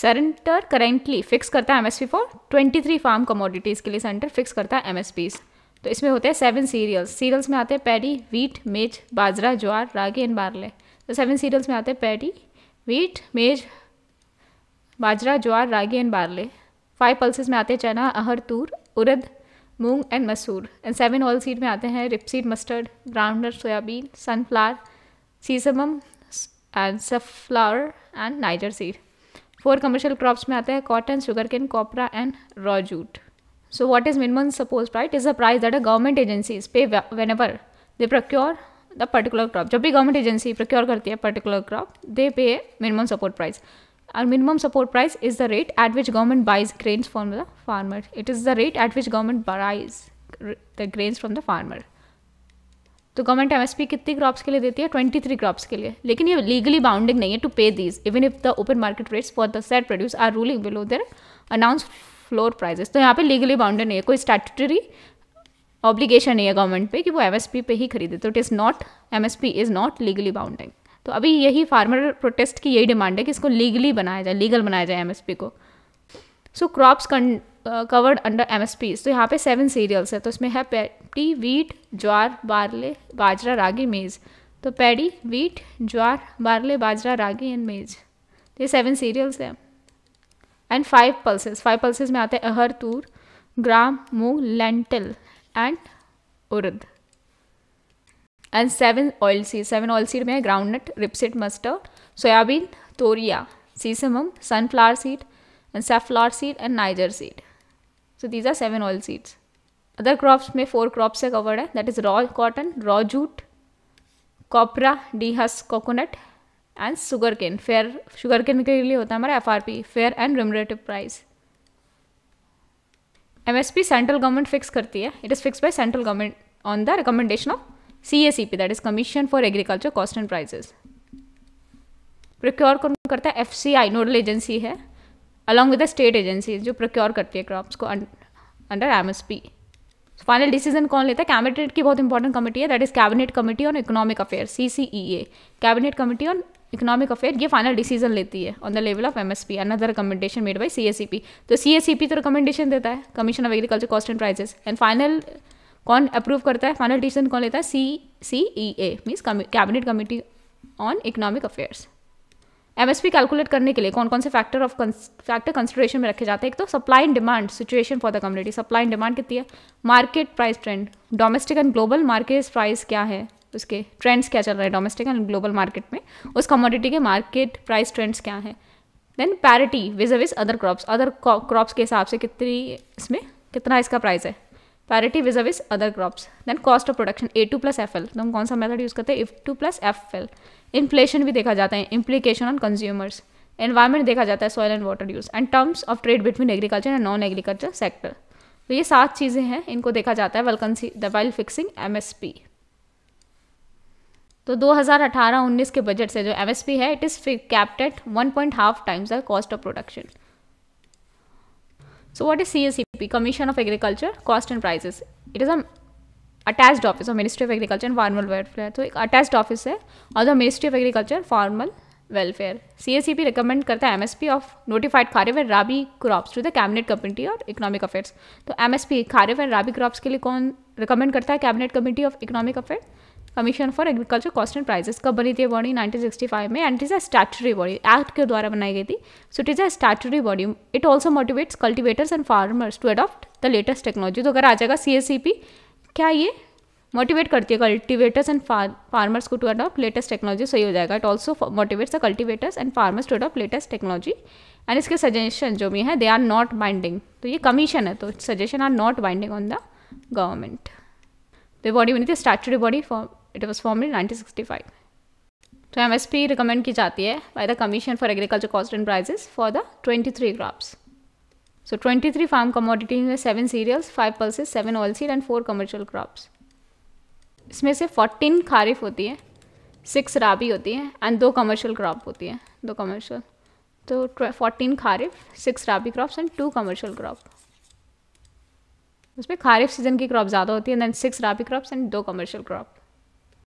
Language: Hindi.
सेंटर करेंटली फिक्स करता है एमएसपी फॉर 23 फार्म कमोडिटीज़ के लिए सेंटर फिक्स करता है एमएसपीज़ तो इसमें होते हैं सेवन सीरियल्स सीरियल्स में आते हैं paddy wheat maize bajra jowar ragi and barley तो सेवन सीरियल्स में आते हैं paddy wheat maize bajra jowar ragi and barley five pulses में आते हैं chana arhar tur urad moong and masoor and seven oil seed में आते हैं rapeseed mustard groundnut soybean sunflower sesamum and safflower and niger seed four commercial crops में आता है cotton sugarcane copra and raw jute so what is minimum suppose price is the price that a government agencies pay whenever they procure the particular crop जब भी गवर्नमेंट एजेंसी प्रोक्योर करती है particular crop they pay minimum support price और minimum support price is the rate at which government buys grains from the farmer it is the rate at which government buys the grains from the farmer तो गवर्नमेंट एम कितनी क्रॉप्स के लिए देती है ट्वेंटी थ्री क्रॉप्स के लिए लेकिन ये लीगली बाउंडिंग नहीं है to pay these even if the open market rates for the set produce are ruling below their announced floor prices तो यहाँ पे लीगली बाउंडेड नहीं है कोई स्टैटरी ऑब्लिगेशन नहीं है गवर्नमेंट पे कि वो पी पे ही खरीदे तो it is not P is not legally bounding तो अभी यही फार्मर प्रोटेस्ट की यही डिमांड है कि इसको लीगली बनाया जाए लीगल बनाया जाए पी को so crops covered under P तो यहाँ पे सेवन सीरियल्स है तो इसमें है पैप्टी wheat jowar barley bajra ragi maize तो paddy wheat jowar barley bajra ragi and maize ये सेवन सीरियल्स हैं and five pulses five pulses में आते हैं arhar tur gram moong lentil and urad and seven oil seed seven oil seed में है groundnut rapeseed mustard soybean toria sesamum sunflower seed and safflower seed and niger seed so these are seven oil seeds other crops में फोर क्रॉप से कवर्ड है that is raw cotton raw jute copra dehusked coconut and sugarcane fair sugarcane के लिए होता है हमारा F R P fair and remunerative price M S P central government fix करती है it is fix by central government on the recommendation of C S C P that is commission for agriculture cost and prices procure कौन करता है F C I nodal agency है along with the state agency जो प्रोक्योर करती है क्रॉप्स को under M S P so final decision कौन लेता है कैबिनेट की बहुत इंपॉर्टेंट कमेटी है that is cabinet committee on economic affair C C E A cabinet committee on economic affair ये फाइनल डिसीजन लेती है on the level of M S MSP another recommendation made by C S P तो सी एस पी तो रिकमेंडेशन देता है commission of agriculture cost and prices and final कौन अप्रूव करता है फाइनल डिसीजन कौन लेता है C C E A means cabinet committee on economic affairs MSP calculate करने के लिए कौन कौन से फैक्टर ऑफ फैक्टर कंसिडरेशन में रखे जाते हैं एक तो supply and demand situation for the community supply and demand कितनी है market price trend domestic and global market price क्या है उसके ट्रेंड्स क्या चल रहे हैं डोमेस्टिक एंड ग्लोबल मार्केट में उस कमोडिटी के मार्केट प्राइस ट्रेंड्स क्या हैं then parity vis-a-vis other crops other crops के हिसाब से कितनी इसमें कितना इसका प्राइस है parity vis-a-vis other crops then cost of production A two plus F L तो हम कौन सा मेथड यूज़ करते हैं F two plus F L inflation भी देखा जाता है इम्प्लीकेशन ऑन कंज्यूमर्स एनवायरमेंट देखा जाता है soil and water use and terms of trade between agriculture and non agriculture sector तो ये सात चीज़ें हैं इनको देखा जाता है वेलकंसी the while fixing M S P तो 2018-19 के बजट से जो एम एस पी है it is capped one point half times the cost of production So what is CACP, e Commission of Agriculture, Cost and Prices? It is an attached office और ministry of agriculture and farmer welfare तो एक अटैच्ड ऑफिस है और the ministry of agriculture farmer welfare C S C P recommend करता है M S P of notified kharif and rabi crops to the cabinet committee और इकोनॉमिक अफेयर्स तो M S P kharif and rabi crops के लिए कौन रिकमेंड करता है cabinet committee of economic affairs commission for agriculture cost and prices कब बनी थी बॉडी 1965 में and is a statutory body act के द्वारा बनाई गई थी so it is a statutory body it also motivates cultivators and farmers to adopt the latest technology तो अगर आ जाएगा सी e क्या ये मोटिवेट करती है कल्टिवेटर्स एंड फार्मर्स को टू अडॉप्ट लेटेस्ट टेक्नोलॉजी सही हो जाएगा it also motivates the cultivators and farmers to adopt latest technology and इसके सजेशन जो भी है दे आर नॉट बाइंडिंग तो ये कमीशन है तो suggestion are not binding on the government तो बॉडी बनी थी statutory body for it was form in nineteen तो एम एस पी रिकमेंड की जाती है by the commission for agriculture cost and prices for the twenty three crops so twenty three farm commodities में seven cereals five pulses seven seed and four commercial crops इसमें से फोर्टीन खारिफ होती है सिक्स राबी होती है एंड दो कमर्शियल तो क्रॉप होती है दो कमर्शियल तो fourteen kharif six rabi crops and two commercial crop उसमें खारिफ सीजन की क्रॉप ज़्यादा होती है than six rabi crops and दो कमर्शियल क्रॉप